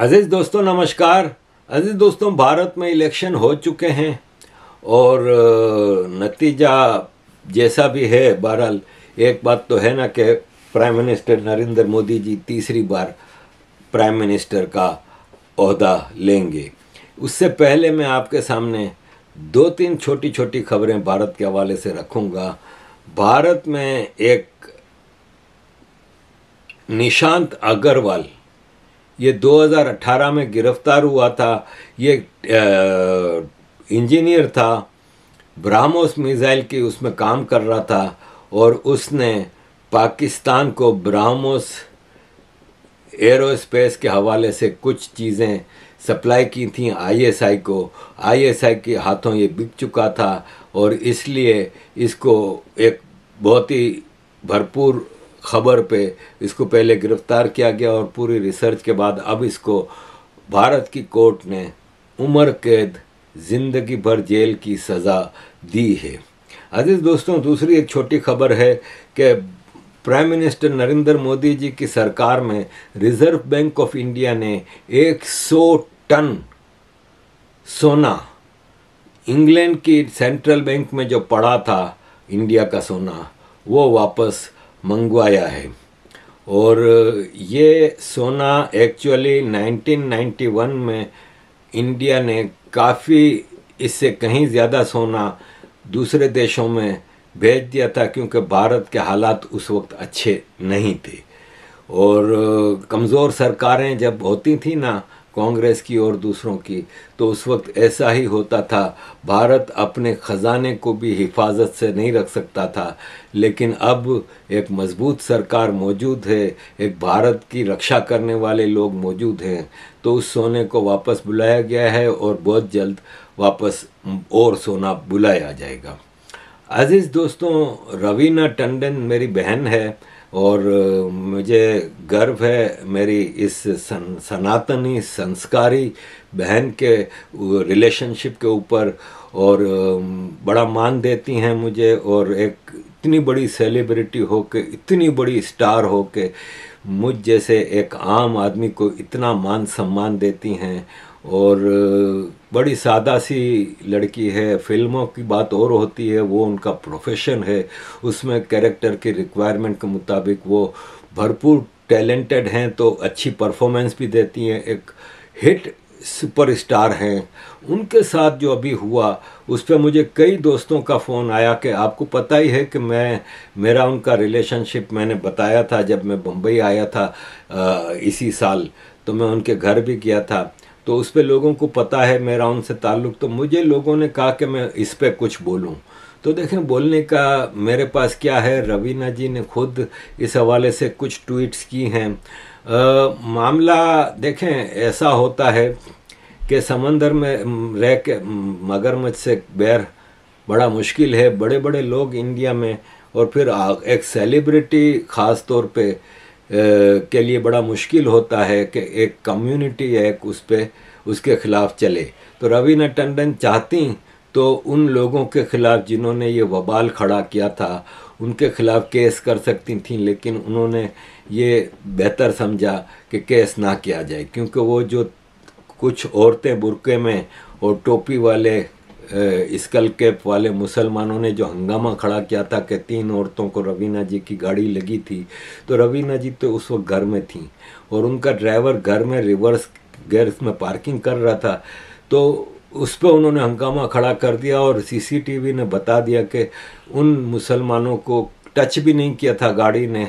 अज़ीज़ दोस्तों नमस्कार अज़ीज़ दोस्तों भारत में इलेक्शन हो चुके हैं और नतीजा जैसा भी है बहरहाल एक बात तो है ना कि प्राइम मिनिस्टर नरेंद्र मोदी जी तीसरी बार प्राइम मिनिस्टर का अहदा लेंगे उससे पहले मैं आपके सामने दो तीन छोटी छोटी खबरें भारत के हवाले से रखूँगा भारत में एक निशांत अग्रवाल ये 2018 में गिरफ्तार हुआ था ये इंजीनियर था ब्राह्मोस मिसाइल की उसमें काम कर रहा था और उसने पाकिस्तान को ब्राह्मोस एरोस्पेस के हवाले से कुछ चीज़ें सप्लाई की थी आईएसआई को आईएसआई के हाथों ये बिक चुका था और इसलिए इसको एक बहुत ही भरपूर खबर पे इसको पहले गिरफ्तार किया गया और पूरी रिसर्च के बाद अब इसको भारत की कोर्ट ने उम्र कैद जिंदगी भर जेल की सज़ा दी है अजीज़ दोस्तों दूसरी एक छोटी खबर है कि प्राइम मिनिस्टर नरेंद्र मोदी जी की सरकार में रिजर्व बैंक ऑफ इंडिया ने 100 टन सोना इंग्लैंड की सेंट्रल बैंक में जो पड़ा था इंडिया का सोना वो वापस मंगवाया है और ये सोना एक्चुअली 1991 में इंडिया ने काफ़ी इससे कहीं ज़्यादा सोना दूसरे देशों में भेज दिया था क्योंकि भारत के हालात उस वक्त अच्छे नहीं थे और कमज़ोर सरकारें जब होती थी ना कांग्रेस की और दूसरों की तो उस वक्त ऐसा ही होता था भारत अपने ख़जाने को भी हिफाजत से नहीं रख सकता था लेकिन अब एक मजबूत सरकार मौजूद है एक भारत की रक्षा करने वाले लोग मौजूद हैं तो उस सोने को वापस बुलाया गया है और बहुत जल्द वापस और सोना बुलाया जाएगा अजीज़ दोस्तों रवीना टंडन मेरी बहन है और मुझे गर्व है मेरी इस सन, सनातनी संस्कारी बहन के रिलेशनशिप के ऊपर और बड़ा मान देती हैं मुझे और एक इतनी बड़ी सेलिब्रिटी हो के इतनी बड़ी स्टार हो के मुझ जैसे एक आम आदमी को इतना मान सम्मान देती हैं और बड़ी सादा सी लड़की है फिल्मों की बात और होती है वो उनका प्रोफेशन है उसमें कैरेक्टर की रिक्वायरमेंट के मुताबिक वो भरपूर टैलेंटेड हैं तो अच्छी परफॉर्मेंस भी देती हैं एक हिट सुपरस्टार हैं उनके साथ जो अभी हुआ उस पर मुझे कई दोस्तों का फ़ोन आया कि आपको पता ही है कि मैं मेरा उनका रिलेशनशिप मैंने बताया था जब मैं बम्बई आया था आ, इसी साल तो मैं उनके घर भी गया था तो उस पर लोगों को पता है मेरा उनसे ताल्लुक़ तो मुझे लोगों ने कहा कि मैं इस पर कुछ बोलूँ तो देखें बोलने का मेरे पास क्या है रवीना जी ने खुद इस हवाले से कुछ ट्वीट्स की हैं मामला देखें ऐसा होता है कि समंदर में रह के मगरमच्छ से बैर बड़ा मुश्किल है बड़े बड़े लोग इंडिया में और फिर एक सेलिब्रिटी ख़ास तौर पे के लिए बड़ा मुश्किल होता है कि एक कम्युनिटी एक उस पर उसके खिलाफ चले तो रवीना टंडन चाहती तो उन लोगों के खिलाफ जिन्होंने ये वबाल खड़ा किया था उनके खिलाफ केस कर सकती थीं लेकिन उन्होंने ये बेहतर समझा कि केस ना किया जाए क्योंकि वो जो कुछ औरतें बुरके में और टोपी वाले स्कल कैप वाले मुसलमानों ने जो हंगामा खड़ा किया था कि तीन औरतों को रवीना जी की गाड़ी लगी थी तो रवीना जी तो उस वक्त घर में थी और उनका ड्राइवर घर में रिवर्स गैरेज में पार्किंग कर रहा था तो उस पर उन्होंने हंगामा खड़ा कर दिया और सीसीटीवी ने बता दिया कि उन मुसलमानों को टच भी नहीं किया था गाड़ी ने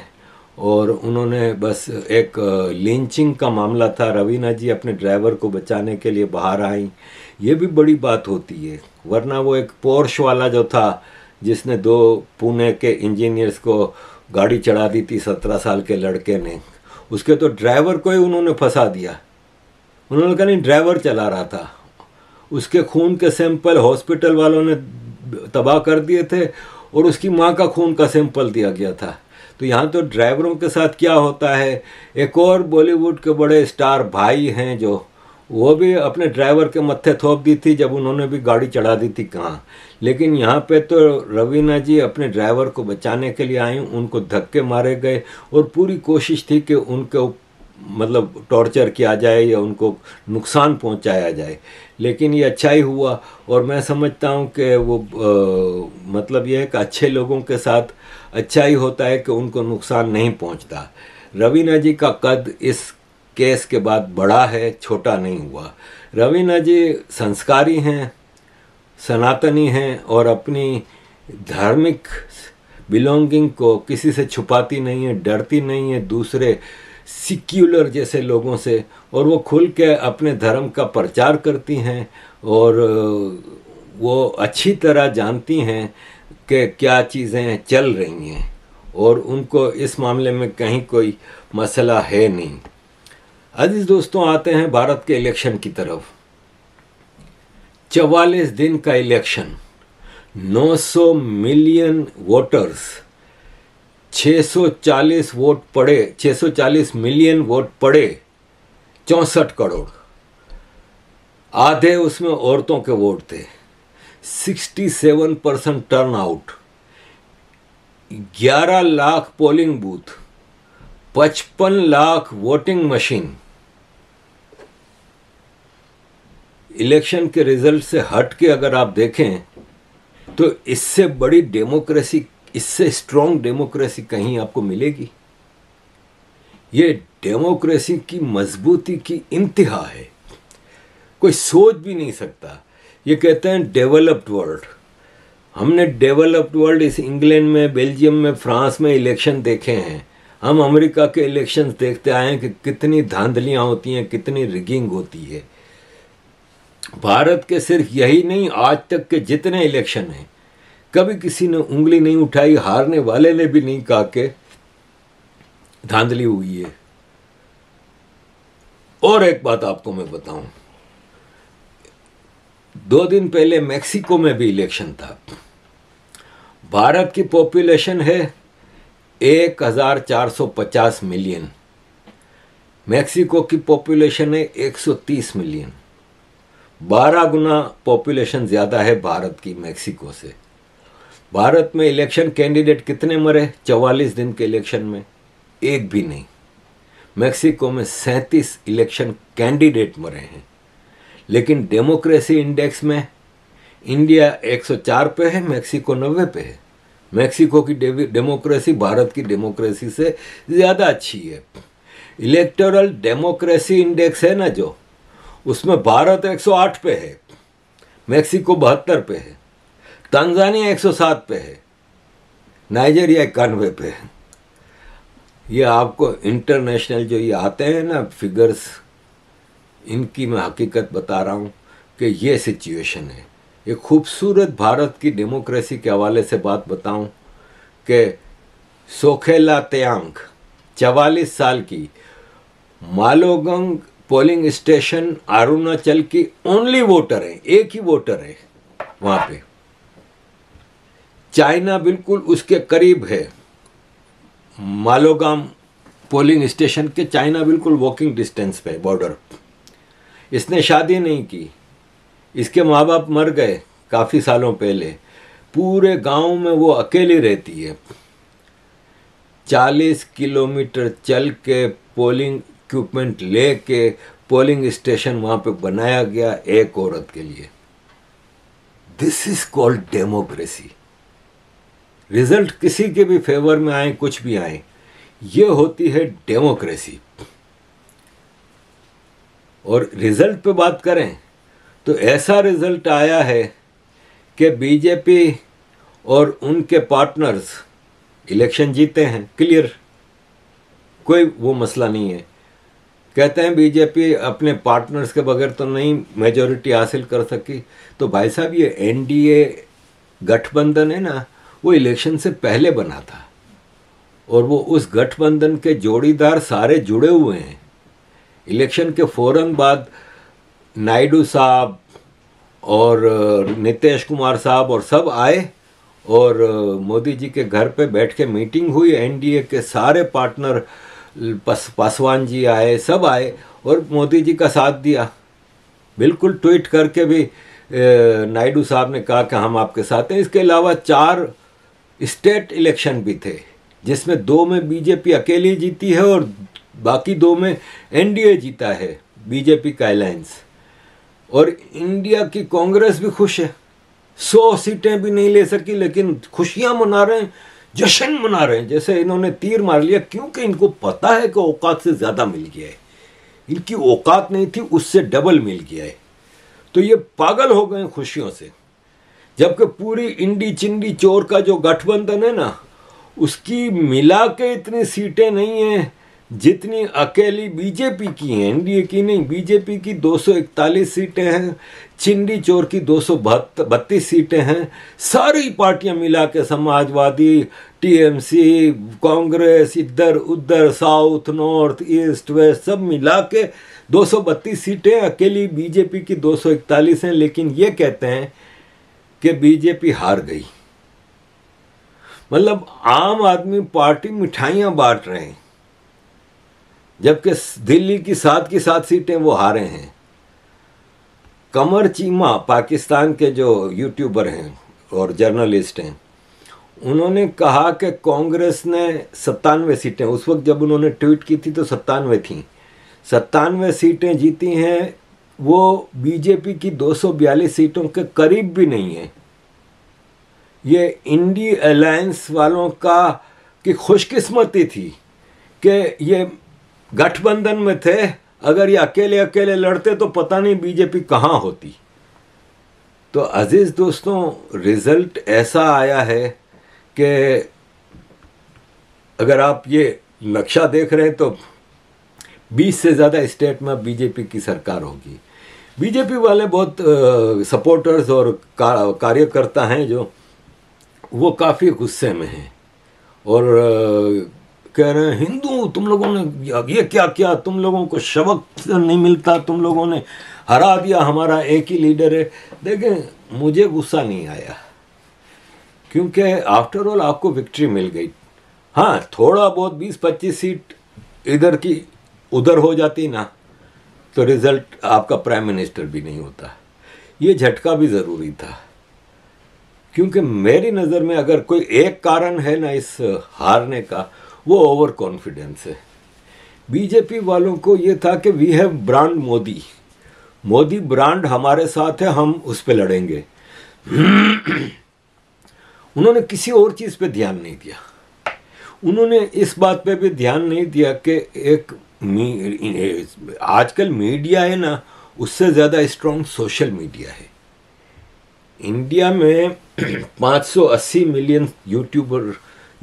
और उन्होंने बस एक लिंचिंग का मामला था रवीना जी अपने ड्राइवर को बचाने के लिए बाहर आई ये भी बड़ी बात होती है वरना वो एक पोर्श वाला जो था जिसने दो पुणे के इंजीनियर्स को गाड़ी चढ़ा दी थी सत्रह साल के लड़के ने उसके तो ड्राइवर को ही उन्होंने फंसा दिया उन्होंने कहा नहीं ड्राइवर चला रहा था उसके खून के सैंपल हॉस्पिटल वालों ने तबाह कर दिए थे और उसकी माँ का खून का सैंपल दिया गया था तो यहाँ तो ड्राइवरों के साथ क्या होता है एक और बॉलीवुड के बड़े स्टार भाई हैं जो वो भी अपने ड्राइवर के मत्थे थोप दी थी जब उन्होंने भी गाड़ी चढ़ा दी थी कहाँ लेकिन यहाँ पे तो रवीना जी अपने ड्राइवर को बचाने के लिए आई उनको धक्के मारे गए और पूरी कोशिश थी कि उनके मतलब टॉर्चर किया जाए या उनको नुकसान पहुंचाया जाए लेकिन ये अच्छा ही हुआ और मैं समझता हूँ कि वो आ, मतलब यह है कि अच्छे लोगों के साथ अच्छा ही होता है कि उनको नुकसान नहीं पहुँचता रवीना जी का कद इस केस के बाद बड़ा है छोटा नहीं हुआ रवीना जी संस्कारी हैं सनातनी हैं और अपनी धार्मिक बिलोंगिंग को किसी से छुपाती नहीं है डरती नहीं है दूसरे सिक्युलर जैसे लोगों से और वो खुल के अपने धर्म का प्रचार करती हैं और वो अच्छी तरह जानती हैं कि क्या चीज़ें चल रही हैं और उनको इस मामले में कहीं कोई मसला है नहीं अजीज दोस्तों आते हैं भारत के इलेक्शन की तरफ चवालीस दिन का इलेक्शन 900 मिलियन वोटर्स 640 वोट पड़े 640 मिलियन वोट पड़े चौसठ करोड़ आधे उसमें औरतों के वोट थे 67 परसेंट टर्न आउट ग्यारह लाख पोलिंग बूथ पचपन लाख वोटिंग मशीन इलेक्शन के रिजल्ट से हट के अगर आप देखें तो इससे बड़ी डेमोक्रेसी इससे स्ट्रॉन्ग डेमोक्रेसी कहीं आपको मिलेगी ये डेमोक्रेसी की मजबूती की इंतहा है कोई सोच भी नहीं सकता ये कहते हैं डेवलप्ड वर्ल्ड हमने डेवलप्ड वर्ल्ड इस इंग्लैंड में बेल्जियम में फ्रांस में इलेक्शन देखे हैं हम अमेरिका के इलेक्शंस देखते आए हैं कि कितनी धांधलियाँ होती हैं कितनी रिगिंग होती है भारत के सिर्फ यही नहीं आज तक के जितने इलेक्शन हैं कभी किसी ने उंगली नहीं उठाई हारने वाले ने भी नहीं कहा के धांधली हुई है और एक बात आपको मैं बताऊं दो दिन पहले मेक्सिको में भी इलेक्शन था भारत की पॉपुलेशन है 1450 मिलियन मेक्सिको की पॉपुलेशन है 130 मिलियन बारह गुना पॉपुलेशन ज़्यादा है भारत की मेक्सिको से भारत में इलेक्शन कैंडिडेट कितने मरे चवालीस दिन के इलेक्शन में एक भी नहीं मेक्सिको में सैंतीस इलेक्शन कैंडिडेट मरे हैं लेकिन डेमोक्रेसी इंडेक्स में इंडिया 104 पे है मेक्सिको 90 पे है मेक्सिको की डेमोक्रेसी भारत की डेमोक्रेसी से ज़्यादा अच्छी है इलेक्टोरल डेमोक्रेसी इंडेक्स है ना जो उसमें भारत 108 पे है मैक्सिको बहत्तर पे है तंजानिया 107 पे है नाइजेरिया इक्यानवे पे है ये आपको इंटरनेशनल जो ये आते हैं ना फिगर्स इनकी मैं हकीकत बता रहा हूँ कि ये सिचुएशन है ये खूबसूरत भारत की डेमोक्रेसी के हवाले से बात बताऊं कि सोखेला तेयांग चवालीस साल की मालोगंग पोलिंग स्टेशन अरुणाचल की ओनली वोटर है एक ही वोटर है वहां पे चाइना बिल्कुल उसके करीब है मालोगाम पोलिंग स्टेशन के चाइना बिल्कुल वॉकिंग डिस्टेंस पे बॉर्डर इसने शादी नहीं की इसके माँ बाप मर गए काफ़ी सालों पहले पूरे गांव में वो अकेली रहती है 40 किलोमीटर चल के पोलिंग इक्विपमेंट ले के पोलिंग स्टेशन वहां पे बनाया गया एक औरत के लिए this is called democracy result किसी के भी फेवर में आए कुछ भी आए ये होती है डेमोक्रेसी और रिजल्ट पे बात करें तो ऐसा रिजल्ट आया है कि बीजेपी और उनके पार्टनर्स इलेक्शन जीते हैं क्लियर कोई वो मसला नहीं है कहते हैं बीजेपी अपने पार्टनर्स के बगैर तो नहीं मेजोरिटी हासिल कर सकी तो भाई साहब ये एनडीए गठबंधन है ना वो इलेक्शन से पहले बना था और वो उस गठबंधन के जोड़ीदार सारे जुड़े हुए हैं इलेक्शन के फौरन बाद नायडू साहब और नीतीश कुमार साहब और सब आए और मोदी जी के घर पे बैठ के मीटिंग हुई एनडीए के सारे पार्टनर पासवान जी आए सब आए और मोदी जी का साथ दिया बिल्कुल ट्वीट करके भी नायडू साहब ने कहा कि हम आपके साथ हैं इसके अलावा चार स्टेट इलेक्शन भी थे जिसमें दो में बीजेपी अकेली जीती है और बाकी दो में एनडीए जीता है बीजेपी का अलायंस और इंडिया की कांग्रेस भी खुश है सौ सीटें भी नहीं ले सकी लेकिन खुशियां मना रहे हैं जश्न मना रहे हैं जैसे इन्होंने तीर मार लिया क्योंकि इनको पता है कि औकात से ज़्यादा मिल गया है इनकी औकात नहीं थी उससे डबल मिल गया है तो ये पागल हो गए खुशियों से जबकि पूरी इंडी चिंडी चोर का जो गठबंधन है ना उसकी मिला के इतनी सीटें नहीं हैं जितनी अकेली बीजेपी की हैं एनडीए की नहीं बीजेपी की 241 सीटें हैं चिंडी चोर की दो सौ बत्तीस सीटें हैं सारी पार्टियां मिला के समाजवादी टीएमसी कांग्रेस इधर उधर साउथ नॉर्थ ईस्ट वेस्ट सब मिला के बत्तीस सीटें अकेली बीजेपी की 241 हैं लेकिन ये कहते हैं कि बीजेपी हार गई मतलब आम आदमी पार्टी मिठाइयाँ बांट रहे हैं जबकि दिल्ली की सात की सात सीटें वो हारे हैं कमर चीमा पाकिस्तान के जो यूट्यूबर हैं और जर्नलिस्ट हैं उन्होंने कहा कि कांग्रेस ने सत्तानवे सीटें उस वक्त जब उन्होंने ट्वीट की थी तो सत्तानवे थी सत्तानवे सीटें जीती हैं वो बीजेपी की 242 सीटों के करीब भी नहीं है ये इंडी अलायंस वालों का की खुशकिस्मती थी कि ये गठबंधन में थे अगर ये अकेले अकेले लड़ते तो पता नहीं बीजेपी कहाँ होती तो अजीज दोस्तों रिजल्ट ऐसा आया है कि अगर आप ये नक्शा देख रहे हैं तो 20 से ज़्यादा स्टेट में बीजेपी की सरकार होगी बीजेपी वाले बहुत आ, सपोर्टर्स और का, कार्यकर्ता हैं जो वो काफ़ी गुस्से में हैं और आ, कह रहे हैं हिंदू तुम लोगों ने ये क्या किया तुम लोगों को शबक नहीं मिलता तुम लोगों ने हरा दिया हमारा एक ही लीडर है देखें मुझे गुस्सा नहीं आया क्योंकि आफ्टर ऑल आपको विक्ट्री मिल गई हाँ थोड़ा बहुत बीस पच्चीस सीट इधर की उधर हो जाती ना तो रिजल्ट आपका प्राइम मिनिस्टर भी नहीं होता ये झटका भी ज़रूरी था क्योंकि मेरी नज़र में अगर कोई एक कारण है ना इस हारने का वो ओवर कॉन्फिडेंस है बीजेपी वालों को ये था कि we have brand Modi Modi brand हमारे साथ है हम उस पर लड़ेंगे उन्होंने किसी और चीज़ पे ध्यान नहीं दिया उन्होंने इस बात पे भी ध्यान नहीं दिया कि एक आजकल मीडिया है ना उससे ज़्यादा स्ट्रॉन्ग सोशल मीडिया है इंडिया में 580 मिलियन यूट्यूबर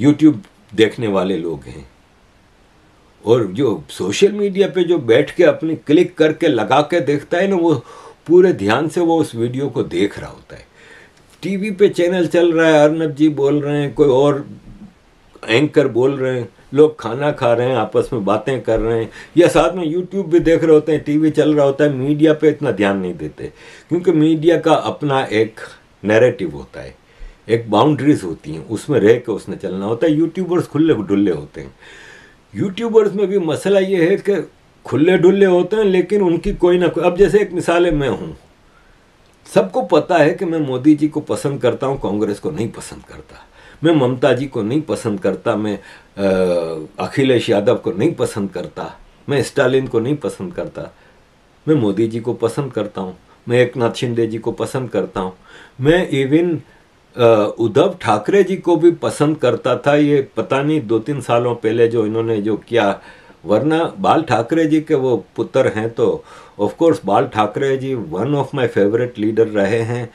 यूट्यूब देखने वाले लोग हैं और जो सोशल मीडिया पे जो बैठ के अपने क्लिक करके लगा के देखता है ना वो पूरे ध्यान से वो उस वीडियो को देख रहा होता है टीवी पे चैनल चल रहा है अर्नब जी बोल रहे हैं कोई और एंकर बोल रहे हैं लोग खाना खा रहे हैं आपस में बातें कर रहे हैं या साथ में यूट्यूब भी देख रहे होते हैं टीवी चल रहा होता है मीडिया पे इतना ध्यान नहीं देते क्योंकि मीडिया का अपना एक नैरेटिव होता है एक बाउंड्रीज होती हैं उसमें रह के उसने चलना होता है यूट्यूबर्स खुले डुल्ले होते हैं यूट्यूबर्स में भी मसला ये है कि खुले डुल्ले होते हैं लेकिन उनकी कोई ना कोई अब जैसे एक मिसाल है मैं हूँ सबको पता है कि मैं मोदी जी को पसंद करता हूँ कांग्रेस को नहीं पसंद करता मैं ममता जी को नहीं पसंद करता मैं अखिलेश यादव को नहीं पसंद करता मैं स्टालिन को नहीं पसंद करता मैं मोदी जी को पसंद करता हूँ मैं एक नाथ शिंदे जी को पसंद करता हूँ मैं इवन उद्धव ठाकरे जी को भी पसंद करता था ये पता नहीं दो तीन सालों पहले जो इन्होंने जो किया वरना बाल ठाकरे जी के वो पुत्र हैं तो of course Bal Thackeray ji one of my favourite leader रहे हैं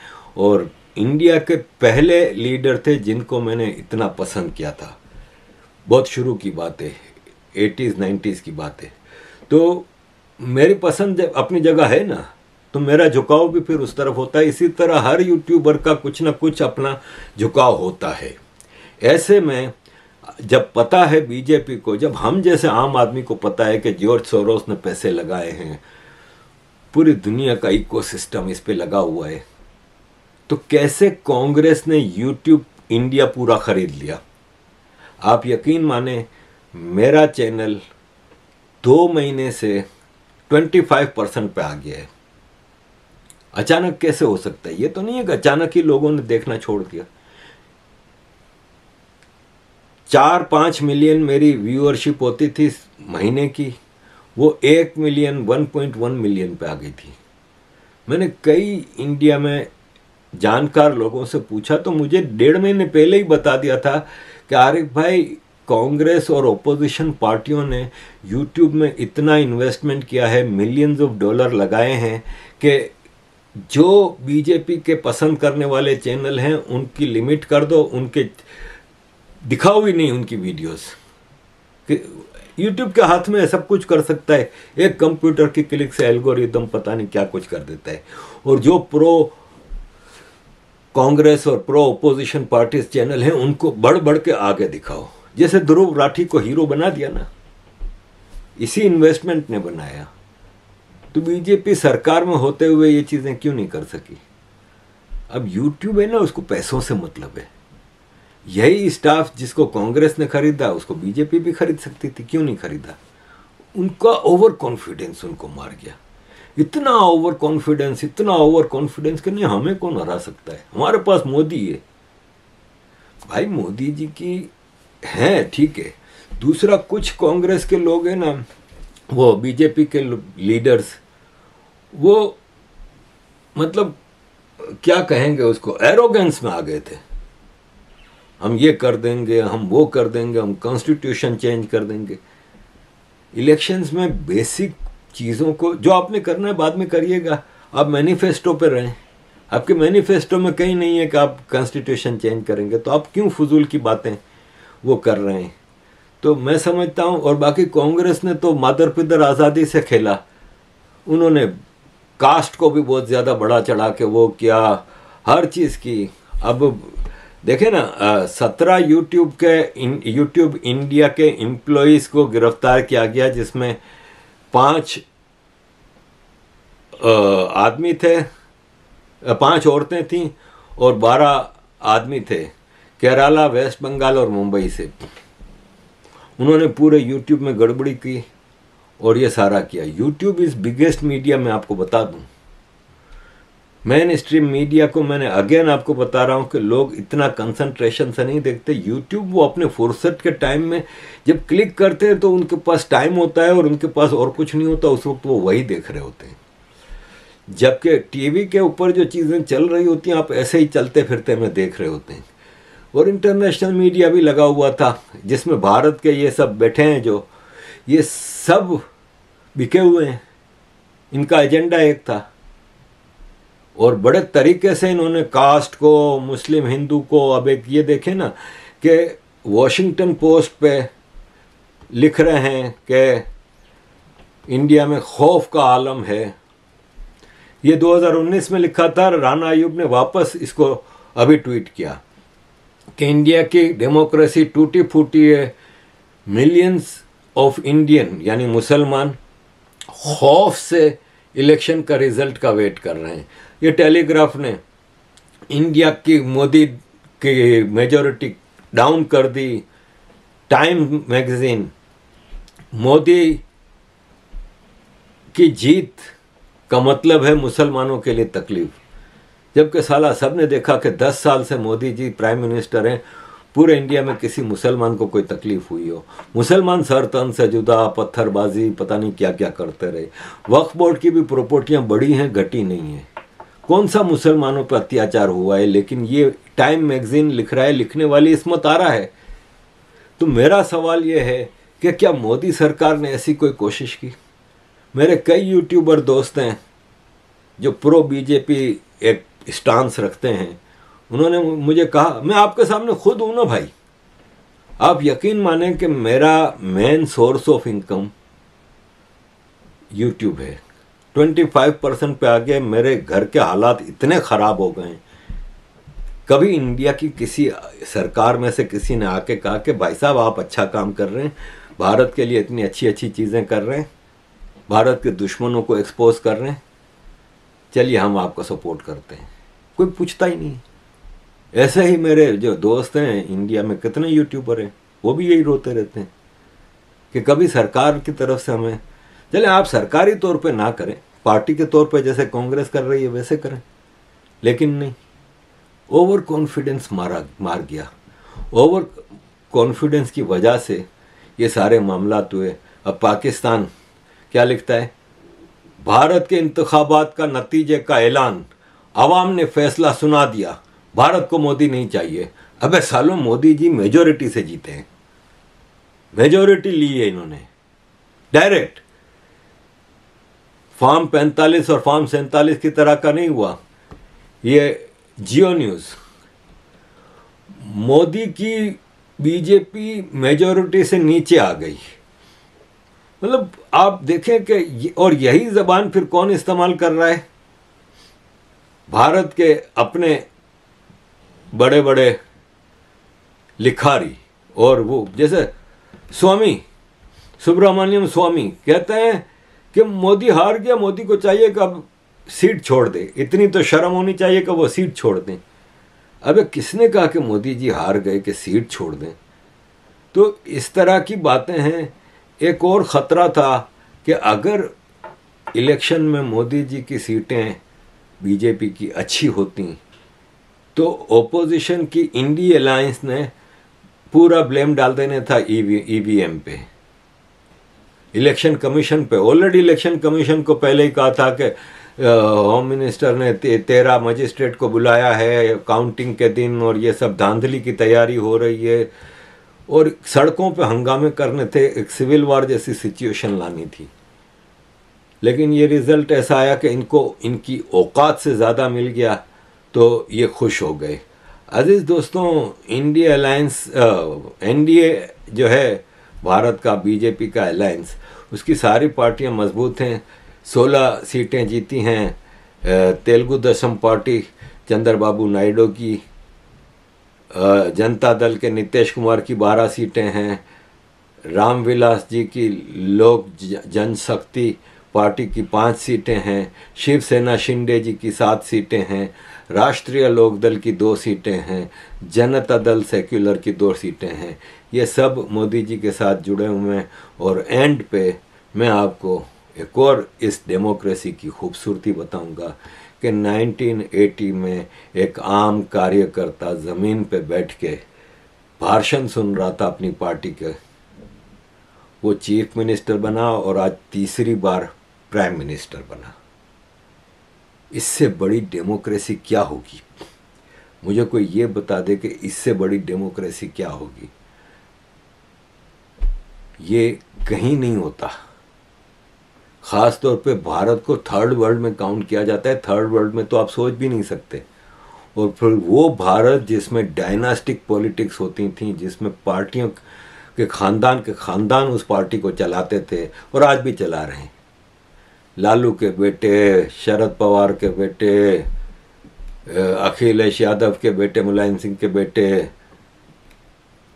और इंडिया के पहले लीडर थे जिनको मैंने इतना पसंद किया था बहुत शुरू की बात है एटीज़ नाइन्टीज़ की बात है तो मेरी पसंद अपनी जगह है ना तो मेरा झुकाव भी फिर उस तरफ होता है इसी तरह हर यूट्यूबर का कुछ ना कुछ अपना झुकाव होता है ऐसे में जब पता है बीजेपी को जब हम जैसे आम आदमी को पता है कि जॉर्ज सोरोस ने पैसे लगाए हैं पूरी दुनिया का इकोसिस्टम इस पे लगा हुआ है तो कैसे कांग्रेस ने यूट्यूब इंडिया पूरा खरीद लिया आप यकीन माने मेरा चैनल दो महीने से 25 परसेंट पे आ गया है अचानक कैसे हो सकता है ये तो नहीं है कि अचानक ही लोगों ने देखना छोड़ दिया चार पाँच मिलियन मेरी व्यूअरशिप होती थी महीने की वो एक million one point one million पे आ गई थी मैंने कई इंडिया में जानकार लोगों से पूछा तो मुझे डेढ़ महीने पहले ही बता दिया था कि आरिफ भाई कांग्रेस और ओपोजिशन पार्टियों ने यूट्यूब में इतना इन्वेस्टमेंट किया है मिलियंस ऑफ डॉलर लगाए हैं कि जो बीजेपी के पसंद करने वाले चैनल हैं उनकी लिमिट कर दो उनके दिखाओ ही नहीं उनकी वीडियोस यूट्यूब के हाथ में सब कुछ कर सकता है एक कंप्यूटर की क्लिक से एल्गोरिदम पता नहीं क्या कुछ कर देता है और जो प्रो कांग्रेस और प्रो ओपोजिशन पार्टीज चैनल हैं उनको बढ़ बढ़ के आगे दिखाओ जैसे ध्रुव राठी को हीरो बना दिया ना इसी इन्वेस्टमेंट ने बनाया तो बीजेपी सरकार में होते हुए ये चीज़ें क्यों नहीं कर सकी अब यूट्यूब है ना उसको पैसों से मतलब है यही स्टाफ जिसको कांग्रेस ने खरीदा उसको बीजेपी भी खरीद सकती थी क्यों नहीं खरीदा उनका ओवर कॉन्फिडेंस उनको मार गया इतना ओवर कॉन्फिडेंस इतना ओवर कॉन्फिडेंस कि नहीं हमें कौन हरा सकता है हमारे पास मोदी है भाई मोदी जी की है ठीक है दूसरा कुछ कांग्रेस के लोग हैं ना वो बीजेपी के लीडर्स वो मतलब क्या कहेंगे उसको एरोगेंस में आ गए थे हम ये कर देंगे हम वो कर देंगे हम कॉन्स्टिट्यूशन चेंज कर देंगे इलेक्शंस में बेसिक चीज़ों को जो आपने करना है बाद में करिएगा आप मैनिफेस्टो पर रहें आपके मैनिफेस्टो में कहीं नहीं है कि आप कॉन्स्टिट्यूशन चेंज करेंगे तो आप क्यों फजूल की बातें वो कर रहे हैं तो मैं समझता हूँ और बाकी कांग्रेस ने तो मादर पिदर आज़ादी से खेला उन्होंने कास्ट को भी बहुत ज़्यादा बड़ा चढ़ा के वो किया हर चीज़ की अब देखे ना सत्रह यूट्यूब के इन यूट्यूब इंडिया के एम्प्लॉज को गिरफ्तार किया गया जिसमें पांच आदमी थे पांच औरतें थीं और बारह आदमी थे केरला वेस्ट बंगाल और मुंबई से उन्होंने पूरे यूट्यूब में गड़बड़ी की और ये सारा किया यूट्यूब इज़ बिगेस्ट मीडिया मैं आपको बता दूँ मेन स्ट्रीम मीडिया को मैंने अगेन आपको बता रहा हूँ कि लोग इतना कंसंट्रेशन से नहीं देखते यूट्यूब वो अपने फुर्सत के टाइम में जब क्लिक करते हैं तो उनके पास टाइम होता है और उनके पास और कुछ नहीं होता उस वक्त वो वही देख रहे होते हैं जबकि टीवी के ऊपर जो चीज़ें चल रही होती हैं आप ऐसे ही चलते फिरते में देख रहे होते हैं और इंटरनेशनल मीडिया भी लगा हुआ था जिसमें भारत के ये सब बैठे हैं जो ये सब बिके हुए हैं इनका एजेंडा एक था और बड़े तरीके से इन्होंने कास्ट को मुस्लिम हिंदू को अब एक ये देखे ना कि वॉशिंगटन पोस्ट पे लिख रहे हैं कि इंडिया में खौफ का आलम है ये 2019 में लिखा था राना अयूब ने वापस इसको अभी ट्वीट किया कि इंडिया की डेमोक्रेसी टूटी फूटी है मिलियंस ऑफ इंडियन यानी मुसलमान खौफ से इलेक्शन का रिजल्ट का वेट कर रहे हैं ये टेलीग्राफ ने इंडिया की मोदी की मेजोरिटी डाउन कर दी टाइम मैगज़ीन मोदी की जीत का मतलब है मुसलमानों के लिए तकलीफ जबकि साला सब ने देखा कि 10 साल से मोदी जी प्राइम मिनिस्टर हैं पूरे इंडिया में किसी मुसलमान को कोई तकलीफ हुई हो मुसलमान सर तन से जुदा पत्थरबाजी पता नहीं क्या क्या करते रहे वक्फ बोर्ड की भी प्रॉपर्टियाँ बड़ी हैं घटी नहीं है कौन सा मुसलमानों पर अत्याचार हुआ है लेकिन ये टाइम मैगजीन लिख रहा है लिखने वाली इसमत आ रहा है तो मेरा सवाल ये है कि क्या मोदी सरकार ने ऐसी कोई कोशिश की मेरे कई यूट्यूबर दोस्त हैं जो प्रो बीजेपी एक स्टांस रखते हैं उन्होंने मुझे कहा मैं आपके सामने खुद हूं ना भाई आप यकीन माने कि मेरा main source of income YouTube है 25 परसेंट पे आके मेरे घर के हालात इतने ख़राब हो गए कभी इंडिया की किसी सरकार में से किसी ने आके कहा कि भाई साहब आप अच्छा काम कर रहे हैं भारत के लिए इतनी अच्छी अच्छी चीज़ें कर रहे हैं भारत के दुश्मनों को एक्सपोज कर रहे हैं चलिए हम आपको सपोर्ट करते हैं कोई पूछता ही नहीं ऐसे ही मेरे जो दोस्त हैं इंडिया में कितने यूट्यूबर हैं वो भी यही रोते रहते हैं कि कभी सरकार की तरफ से हमें चले आप सरकारी तौर पे ना करें पार्टी के तौर पे जैसे कांग्रेस कर रही है वैसे करें लेकिन नहीं ओवर कॉन्फिडेंस मारा मार गया ओवर कॉन्फिडेंस की वजह से ये सारे मामला हुए अब पाकिस्तान क्या लिखता है भारत के इंतबात का नतीजे का ऐलान आवाम ने फैसला सुना दिया भारत को मोदी नहीं चाहिए अबे सालों मोदी जी मेजोरिटी से जीते हैं मेजोरिटी ली है इन्होंने डायरेक्ट फॉर्म पैंतालीस और फॉर्म सैंतालीस की तरह का नहीं हुआ ये जियो न्यूज मोदी की बीजेपी मेजोरिटी से नीचे आ गई मतलब आप देखें कि और यही जबान फिर कौन इस्तेमाल कर रहा है भारत के अपने बड़े बड़े लिखारी और वो जैसे स्वामी सुब्रमण्यम स्वामी कहते हैं कि मोदी हार गया मोदी को चाहिए कि अब सीट छोड़ दे इतनी तो शर्म होनी चाहिए कि वो सीट छोड़ दें अबे किसने कहा कि मोदी जी हार गए कि सीट छोड़ दें तो इस तरह की बातें हैं एक और ख़तरा था कि अगर इलेक्शन में मोदी जी की सीटें बीजेपी की अच्छी होती तो ओपोजिशन की इंडी अलायंस ने पूरा ब्लेम डाल देने था ईवीएम e e पे इलेक्शन कमीशन पे ऑलरेडी इलेक्शन कमीशन को पहले ही कहा था कि होम मिनिस्टर ने ते, तेरह मजिस्ट्रेट को बुलाया है काउंटिंग के दिन और ये सब धांधली की तैयारी हो रही है और सड़कों पे हंगामे करने थे एक सिविल वॉर जैसी सिचुएशन लानी थी लेकिन ये रिज़ल्ट ऐसा आया कि इनको इनकी औकात से ज़्यादा मिल गया तो ये खुश हो गए अजीज़ दोस्तों इंडिया अलायंस एनडीए जो है भारत का बीजेपी का अलायंस उसकी सारी पार्टियां मजबूत हैं सोलह सीटें जीती हैं तेलुगु दशम पार्टी चंद्रबाबू नायडू की जनता दल के नीतीश कुमार की बारह सीटें हैं रामविलास जी की लोक जनशक्ति पार्टी की पाँच सीटें हैं शिवसेना शिंदे जी की सात सीटें हैं राष्ट्रीय लोकदल की दो सीटें हैं जनता दल सेक्युलर की दो सीटें हैं ये सब मोदी जी के साथ जुड़े हुए हैं और एंड पे मैं आपको एक और इस डेमोक्रेसी की खूबसूरती बताऊंगा कि 1980 में एक आम कार्यकर्ता ज़मीन पे बैठ के भाषण सुन रहा था अपनी पार्टी के वो चीफ मिनिस्टर बना और आज तीसरी बार प्राइम मिनिस्टर बना इससे बड़ी डेमोक्रेसी क्या होगी मुझे कोई ये बता दे कि इससे बड़ी डेमोक्रेसी क्या होगी ये कहीं नहीं होता खास तौर पे भारत को थर्ड वर्ल्ड में काउंट किया जाता है थर्ड वर्ल्ड में तो आप सोच भी नहीं सकते और फिर वो भारत जिसमें डायनास्टिक पॉलिटिक्स होती थी जिसमें पार्टियों के खानदान के खानदान उस पार्टी को चलाते थे और आज भी चला रहे हैं लालू के बेटे शरद पवार के बेटे अखिलेश यादव के बेटे मुलायम सिंह के बेटे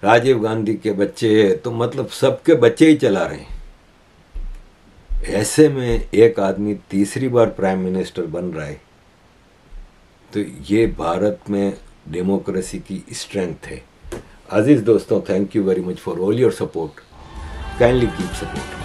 राजीव गांधी के बच्चे तो मतलब सबके बच्चे ही चला रहे हैं ऐसे में एक आदमी तीसरी बार प्राइम मिनिस्टर बन रहा है तो ये भारत में डेमोक्रेसी की स्ट्रेंथ है अजीज़ दोस्तों thank you very much for all your support kindly keep support